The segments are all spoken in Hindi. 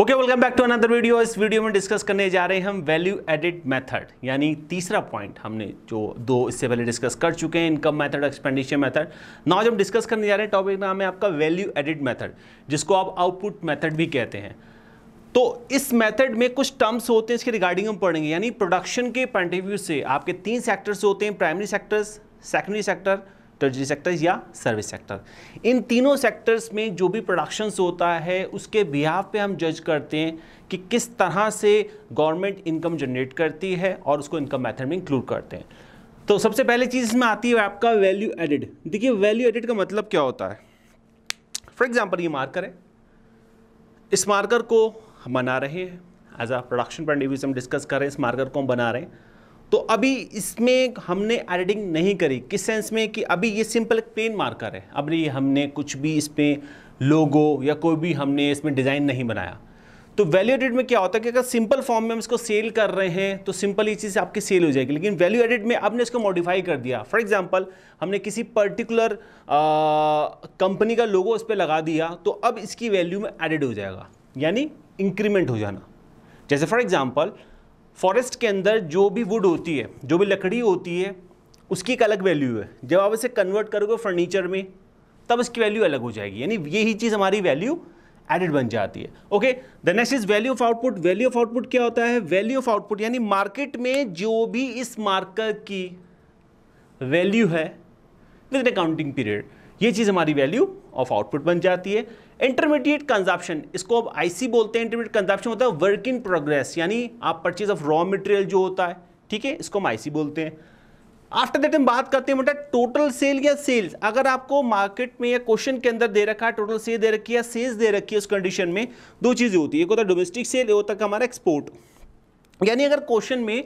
Okay welcome back to another video इस वीडियो में डिस्कस करने जा रहे हैं हम वैल्यू एडिड मेथड यानी तीसरा पॉइंट हमने जो दो इससे पहले डिस्कस कर चुके हैं income method expenditure method now हम डिस्कस करने जा रहे हैं टॉपिक नाम है आपका वैल्यू एडिड मेथड जिसको आप आउटपुट मेथड भी कहते हैं तो इस मेथड में कुछ टर्म्स होते हैं इसके रिगार्डिंग हम पढ़ेंगे यानी प्रोडक्शन के पॉइंट ऑफ व्यू से आपके तीन सेक्टर्स होते हैं primary sectors secondary sector tertiary sector या सर्विस सेक्टर इन तीनों सेक्टर्स में जो भी प्रोडक्शंस होता है उसके बिहाव पे हम जज करते हैं कि किस तरह से गवर्नमेंट इनकम जनरेट करती है और उसको इनकम मेथड में इंक्लूड करते हैं तो सबसे पहले चीज़ इसमें आती है आपका वैल्यू एडिड देखिए वैल्यू एडिड का मतलब क्या होता है फॉर एग्जाम्पल ये मार्कर है इस मार्कर को हम बना रहे हैं as a production point of हम डिस्कस कर रहे हैं इस मार्कर को हम बना रहे हैं तो अभी इसमें हमने एडिटिंग नहीं करी किस सेंस में कि अभी ये सिंपल एक प्लेन मार्कर है अभी हमने कुछ भी इसमें लोगो या कोई भी हमने इसमें डिज़ाइन नहीं बनाया तो वैल्यू एडिट में क्या होता है कि अगर सिंपल फॉर्म में हम इसको सेल कर रहे हैं तो सिंपल ये चीज़ आपकी सेल हो जाएगी लेकिन वैल्यू एडिट में आपने इसको मॉडिफाई कर दिया फॉर एग्जांपल हमने किसी पर्टिकुलर कंपनी का लोगो इस पर लगा दिया तो अब इसकी वैल्यू में एडिड हो जाएगा यानी इंक्रीमेंट हो जाना जैसे फॉर एग्जाम्पल फॉरेस्ट के अंदर जो भी वुड होती है जो भी लकड़ी होती है उसकी एक अलग वैल्यू है जब आप इसे कन्वर्ट करोगे फर्नीचर में तब इसकी वैल्यू अलग हो जाएगी यानी यही चीज़ हमारी वैल्यू एडिट बन जाती है okay the next is value of output value of output क्या होता है वैल्यू ऑफ आउटपुट यानी मार्केट में जो भी इस मार्कर की वैल्यू है विद एन अकाउंटिंग पीरियड ये चीज़ हमारी वैल्यू ऑफ आउटपुट बन जाती है इंटरमीडिएट कंजप्शन इसको आप आईसी बोलते हैं इंटरमीडिएट कंजप्शन होता है वर्क इन प्रोग्रेस यानी आप परचेज ऑफ रॉ मटेरियल जो होता है ठीक है इसको हम आईसी बोलते हैं आफ्टर दैट हम बात करते हैं मतलब टोटल सेल या सेल्स अगर आपको मार्केट में या क्वेश्चन के अंदर दे रखा है टोटल सेल दे रखी है सेल्स दे रखी है उस कंडीशन में दो चीज़ें होती है एक होता है डोमेस्टिक सेल एक होता है हमारा एक्सपोर्ट यानी अगर क्वेश्चन में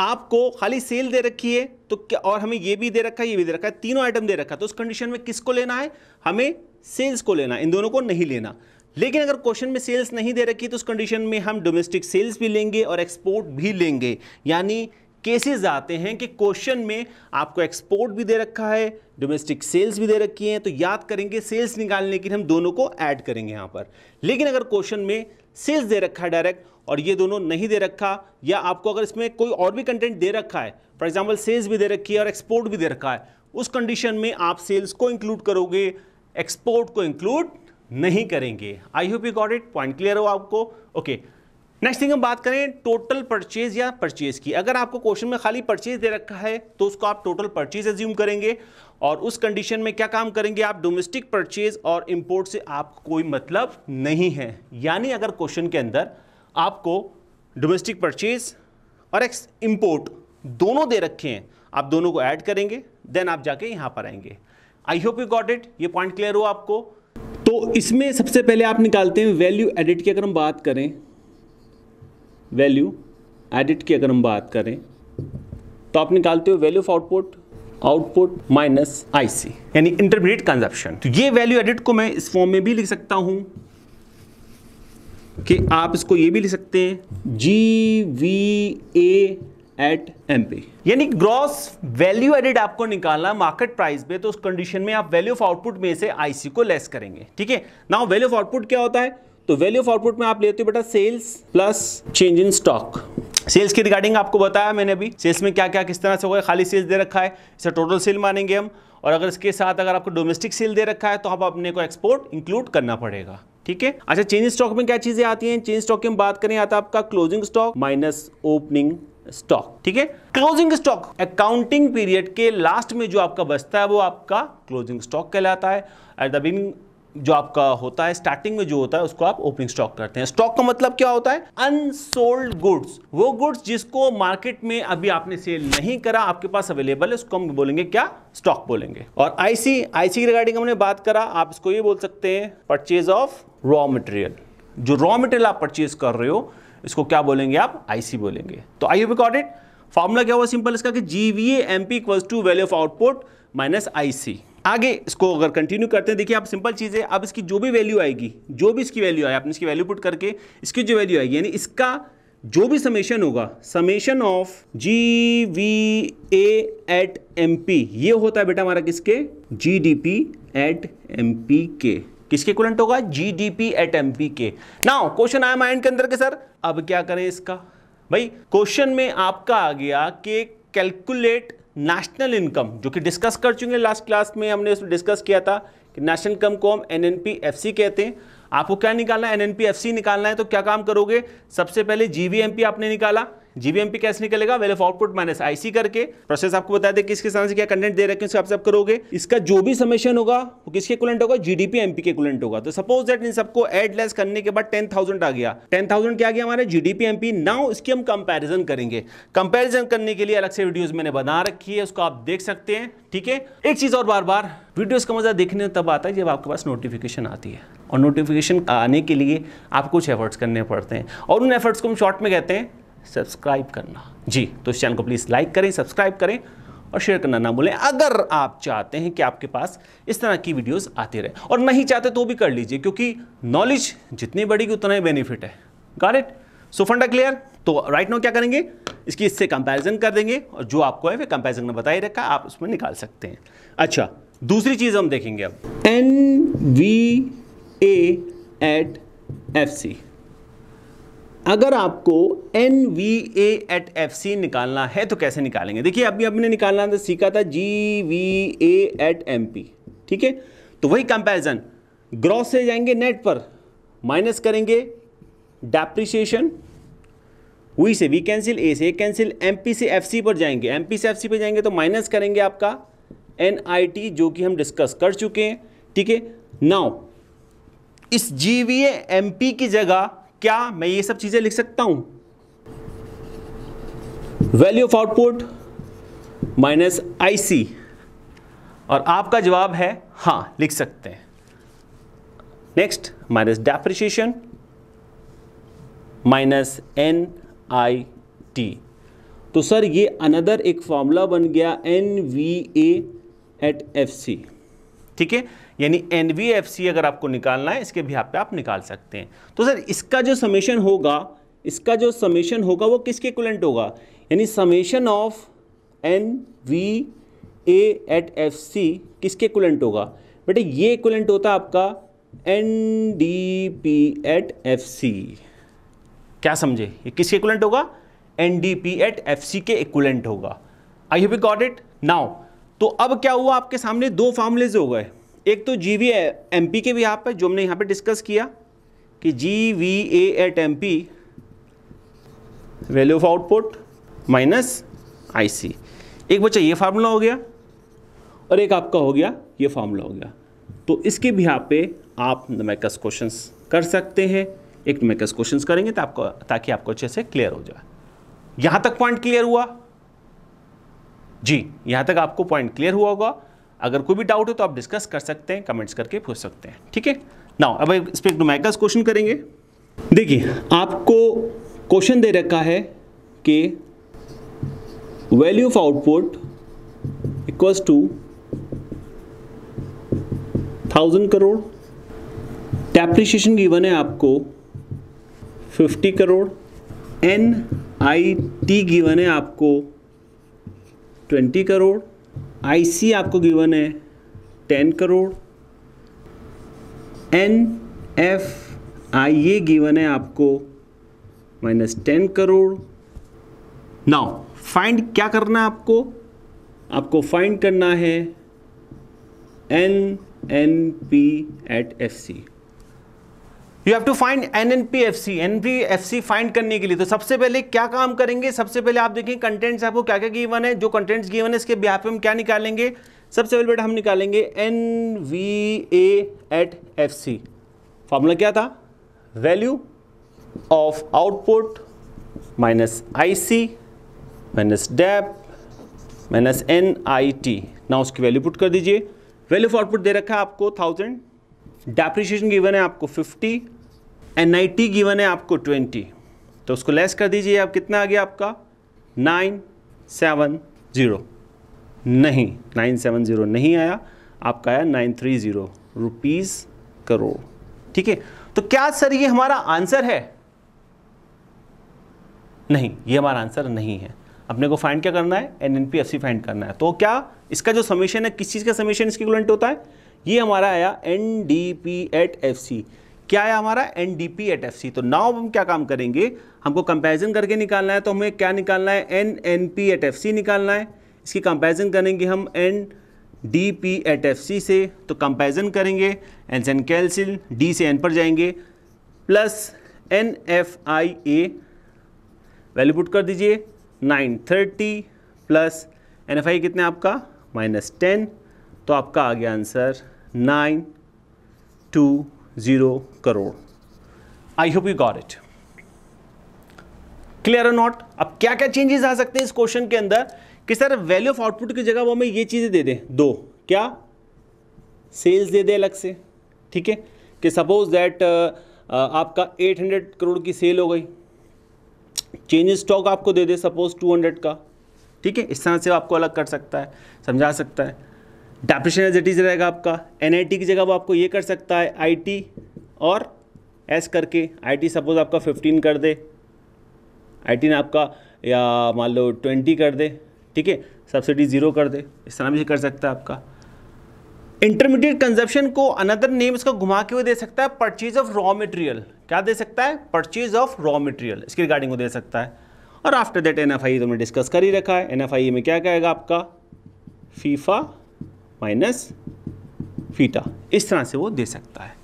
आपको खाली सेल दे रखी है तो क्या और हमें ये भी दे रखा है ये भी दे रखा है तीनों आइटम दे रखा है तो उस कंडीशन में किसको लेना है हमें सेल्स को लेना इन दोनों को नहीं लेना लेकिन अगर क्वेश्चन में सेल्स नहीं दे रखी तो उस कंडीशन में हम डोमेस्टिक सेल्स भी लेंगे और एक्सपोर्ट भी लेंगे यानी केसेस आते हैं कि क्वेश्चन में आपको एक्सपोर्ट भी दे रखा है डोमेस्टिक सेल्स भी दे रखी हैं तो याद करेंगे सेल्स निकालने के लिए हम दोनों को ऐड करेंगे यहाँ पर लेकिन अगर क्वेश्चन में सेल्स दे रखा है डायरेक्ट और ये दोनों नहीं दे रखा या आपको अगर इसमें कोई और भी कंटेंट दे रखा है फॉर एग्जाम्पल सेल्स भी दे रखी है और एक्सपोर्ट भी दे रखा है उस कंडीशन में आप सेल्स को इंक्लूड करोगे एक्सपोर्ट को इंक्लूड नहीं करेंगे I hope you got it point clear हो आपको ओके okay. नेक्स्ट थिंग हम बात करें टोटल परचेज या परचेज की अगर आपको क्वेश्चन में खाली परचेज दे रखा है तो उसको आप टोटल परचेज एज्यूम करेंगे और उस कंडीशन में क्या काम करेंगे आप डोमेस्टिक परचेज और इम्पोर्ट से आपको कोई मतलब नहीं है यानी अगर क्वेश्चन के अंदर आपको डोमेस्टिक परचेज और एक्स इम्पोर्ट दोनों दे रखे हैं आप दोनों को ऐड करेंगे देन आप जाके यहाँ पर आएंगे I hope you got it ये पॉइंट क्लियर हो आपको तो इसमें सबसे पहले आप निकालते हैं वैल्यू एडिट की अगर हम बात करें वैल्यू एडिट की अगर हम बात करें तो आप निकालते हो value of output output minus IC यानी इंटरमीडिएट कंजप्शन तो ये वैल्यू एडिट को मैं इस फॉर्म में भी लिख सकता हूं कि आप इसको ये भी लिख सकते हैं G V A at M P यानी ग्रॉस वैल्यू एडिट आपको निकालना मार्केट प्राइस पे तो उस कंडीशन में आप वैल्यू ऑफ आउटपुट में से आईसी को लेस करेंगे ठीक है ना वैल्यू ऑफ आउटपुट क्या होता है तो वैल्यू ऑफ आउटपुट में आप लेते हो बेटा sales plus change in stock sales की रिगार्डिंग आपको बताया मैंने अभी सेल्स में क्या क्या किस तरह से होगा खाली सेल्स दे रखा है इसे टोटल सेल मानेंगे हम और अगर इसके साथ अगर आपको डोमेस्टिक सेल दे रखा है तो आप अपने को एक्सपोर्ट इंक्लूड करना पड़ेगा ठीक है अच्छा चेंज स्टॉक में क्या चीजें आती हैं चेंज स्टॉक की हम बात करें आता है तो आपका closing stock minus opening stock ठीक है क्लोजिंग स्टॉक अकाउंटिंग पीरियड के लास्ट में जो आपका बचता है वो आपका क्लोजिंग स्टॉक कहलाता है एट द बिगिनिंग जो आपका होता है स्टार्टिंग में जो होता है उसको आप ओपनिंग स्टॉक करते हैं स्टॉक का मतलब क्या होता है अनसोल्ड गुड्स वो गुड्स जिसको मार्केट में अभी आपने सेल नहीं करा आपके पास अवेलेबल है उसको हम बोलेंगे क्या स्टॉक बोलेंगे और आईसी आईसी की रिगार्डिंग हमने बात करा आप इसको ये बोल सकते हैं परचेज ऑफ रॉ मटेरियल जो रॉ मटेरियल आप परचेज कर रहे हो इसको क्या बोलेंगे आप आईसी बोलेंगे तो आई यू इट फॉर्मूला क्या हुआ सिंपल इसका कि G V M P equals to value of output minus IC आगे इसको अगर कंटिन्यू करते हैं देखिए आप सिंपल चीज़ है अब इसकी जो भी वैल्यू आएगी जो भी इसकी वैल्यू आए आपने इसकी वैल्यू पुट करके इसकी जो वैल्यू आएगी यानी इसका जो भी समेशन होगा summation of G V A at M P ये होता है बेटा हमारा किसके G D P at M P के किसके कुलंट होगा G D P at M P के नाउ क्वेश्चन आया माइंड के अंदर के सर अब क्या करें इसका भाई क्वेश्चन में आपका आ गया कि कैलकुलेट नेशनल इनकम जो कि डिस्कस कर चुके हैं लास्ट क्लास में हमने उसमें डिस्कस किया था कि नेशनल इनकम को हम एन कहते हैं आपको क्या निकालना है एन निकालना है तो क्या काम करोगे सबसे पहले जी आपने निकाला जीबीएमपी कैसे निकलेगा value of output minus IC करके प्रोसेस आपको बता दे किसके साथ क्या कंटेंट दे रखे उसके आप करोगे इसका जो भी समेशन होगा वो किसके कुलेंट होगा जीडीपी एमपी के कुलेंट होगा तो सपोज दैट इन सबको एड लेस करने के बाद टेन थाउजेंड आ गया टेन थाउजेंड क्या गया हमारे जीडीपी एमपी नाउ इसकी हम कंपेरिजन करेंगे कंपेरिजन करने के लिए अलग से वीडियोज मैंने बना रखी है उसको आप देख सकते हैं ठीक है एक चीज और बार बार वीडियोस का मजा देखने तब आता है जब आपके पास नोटिफिकेशन आती है और नोटिफिकेशन आने के लिए आपको कुछ एफर्ट्स करने पड़ते हैं और उन एफर्ट्स को हम शॉर्ट में कहते हैं सब्सक्राइब करना जी तो इस चैनल को प्लीज़ लाइक करें सब्सक्राइब करें और शेयर करना ना भूलें अगर आप चाहते हैं कि आपके पास इस तरह की वीडियोस आती रहे और नहीं चाहते तो भी कर लीजिए क्योंकि नॉलेज जितनी बढ़ेगी उतना ही बेनिफिट है got it so funda clear तो राइट नो क्या करेंगे इसकी इससे कंपैरिजन कर देंगे और जो आपको है वे कंपेरिजन में बताई रखा आप उसमें निकाल सकते हैं अच्छा दूसरी चीज़ हम देखेंगे अब N V at F C अगर आपको N V A at F C निकालना है तो कैसे निकालेंगे देखिए अभी हमने निकालना था सीखा था G V A at M P ठीक है तो वही कंपैरिजन ग्रॉस से जाएंगे नेट पर माइनस करेंगे डेप्रिशिएशन वी से वी कैंसिल ए से ए कैंसिल एम पी से एफ सी पर जाएंगे एम पी से एफ सी पर जाएंगे तो माइनस करेंगे आपका एन आई टी जो कि हम डिस्कस कर चुके हैं ठीक है नाउ इस जी वी एम पी की जगह क्या मैं ये सब चीज़ें लिख सकता हूं value of output minus IC और आपका जवाब है हां लिख सकते हैं next minus depreciation minus N I T तो सर ये अनदर एक फॉर्मूला बन गया N V A at F C ठीक है यानी एन अगर आपको निकालना है इसके भी आप पे आप निकाल सकते हैं तो सर इसका जो समेशन होगा इसका जो समेशन होगा वो किसके इक्वलेंट होगा यानी summation of N V A at F C किसके इक्वलेंट होगा बेटे ये इक्वलेंट होता है आपका N D P at F C क्या समझे ये किसके इक्वलेंट होगा N D P at F C के इक्वलेंट होगा I have you got it now तो अब क्या हुआ आपके सामने दो फार्मूलेज हो गए एक तो जी वी एम पी के भी यहाँ पर जो हमने यहाँ पे डिस्कस किया कि G V A at M P value of output minus I C एक बच्चा ये फार्मूला हो गया और एक आपका हो गया ये फार्मूला हो गया तो इसके भी यहाँ पे आप नमेकस क्वेश्चन कर सकते हैं एक नमेकस क्वेश्चन करेंगे तो आपको ताकि आपको अच्छे से क्लियर हो जाए यहाँ तक पॉइंट क्लियर हुआ जी यहाँ तक आपको पॉइंट क्लियर हुआ होगा अगर कोई भी डाउट हो तो आप डिस्कस कर सकते हैं कमेंट्स करके पूछ सकते हैं ठीक है नाउ अब इस पर क्वेश्चन करेंगे देखिए आपको क्वेश्चन दे रखा है कि value of output equals to thousand crore depreciation given है आपको fifty crore N I T given है आपको ट्वेंटी करोड़ आईसी आपको गिवन है ten crore N F I A given है आपको minus ten crore now find क्या करना है आपको आपको फाइंड करना है N N P at F C you have to find N N P F C N P F C find करने के लिए तो सबसे पहले क्या काम करेंगे सबसे पहले आप देखें कंटेंट्स आपको क्या क्या गिवन है जो कंटेंट्स गिवन है इसके बिहार पे हम क्या निकालेंगे सबसे पहले बेटा हम निकालेंगे N V A at F C formula क्या था value of output minus I C minus dep minus N I T ना उसकी वैल्यू पुट कर दीजिए वैल्यू ऑफ आउटपुट दे रखा है आपको थाउजेंड डेप्रिशिएशन गिवन है आपको फिफ्टी एंड आई गिवन है आपको ट्वेंटी तो उसको लेस कर दीजिए आप कितना आ गया आपका नाइन सेवन ज़ीरो नहीं नाइन सेवन ज़ीरो नहीं आया आपका आया nine three zero rupees crore ठीक है तो क्या सर ये हमारा आंसर है नहीं ये हमारा आंसर नहीं है अपने को फाइंड क्या करना है N N P F C find करना है तो क्या इसका जो समीशन है किस चीज़ का समीशन इसके इक्वलेंट होता है ये हमारा आया N D P at F C क्या है हमारा N D P at F C तो नाव हम क्या काम करेंगे हमको कंपेरिजन करके निकालना है तो हमें क्या निकालना है N N P at F C निकालना है इसकी कंपेरिजन करेंगे हम N D P at F C से तो कंपेरिजन करेंगे एन से एन कैल्सिल डी से एन पर जाएंगे plus N F I A value put कर दीजिए nine thirty plus N F I कितना आपका माइनस टेन तो आपका आ गया answer nine two zero crore I hope you got it clear और नॉट अब क्या क्या चेंजेस आ सकते हैं इस क्वेश्चन के अंदर कि सर वैल्यू ऑफ आउटपुट की जगह वो हमें ये चीज़ें दे दें दो क्या सेल्स दे दे अलग से ठीक है कि सपोज दैट uh, uh, आपका 800 करोड़ की सेल हो गई चेंज स्टॉक आपको दे दे सपोज 200 का ठीक है इस तरह से आपको अलग कर सकता है समझा सकता है डेप्रेशन एजेटीज रहेगा आपका एन की जगह वो आपको ये कर सकता है आई और एस करके आई सपोज आपका फिफ्टीन कर दे आई ने आपका या मान लो ट्वेंटी कर दे ठीक है सब्सिडी ज़ीरो कर दे इस तरह भी कर सकता है आपका इंटरमीडिएट कंजप्शन को अनदर नेम इसका घुमा के हुए दे सकता है परचेज ऑफ रॉ मटेरियल क्या दे सकता है परचेज ऑफ रॉ मटेरियल इसके रिगार्डिंग वो दे सकता है और after that N F I हमने डिस्कस कर ही रखा है एन एफ आई में क्या कहेगा आपका फीफा माइनस फीटा इस तरह से वो दे सकता है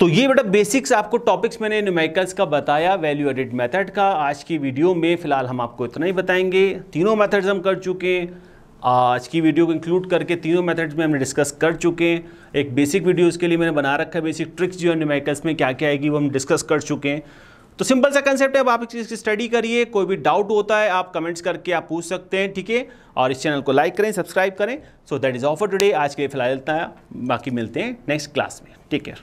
तो ये बेटा बेसिक्स आपको टॉपिक्स मैंने न्यूमेरिकल्स का बताया वैल्यू एडिड मेथड का आज की वीडियो में फ़िलहाल हम आपको इतना ही बताएंगे तीनों मेथड्स हम कर चुके हैं आज की वीडियो को इंक्लूड करके तीनों मेथड्स में हमने डिस्कस कर चुके हैं एक बेसिक वीडियो उसके लिए मैंने बना रखा है बेसिक ट्रिक्स जो है न्यूमेरिकल्स में क्या क्या आएगी वो हम डिस्कस कर चुके हैं तो सिंपल सा कंसेप्ट है अब आप इसकी स्टडी करिए कोई भी डाउट होता है आप कमेंट्स करके आप पूछ सकते हैं ठीक है और इस चैनल को लाइक करें सब्सक्राइब करें so that is offer today आज के लिए फिलहाल इतना बाकी मिलते हैं नेक्स्ट क्लास में टेक केयर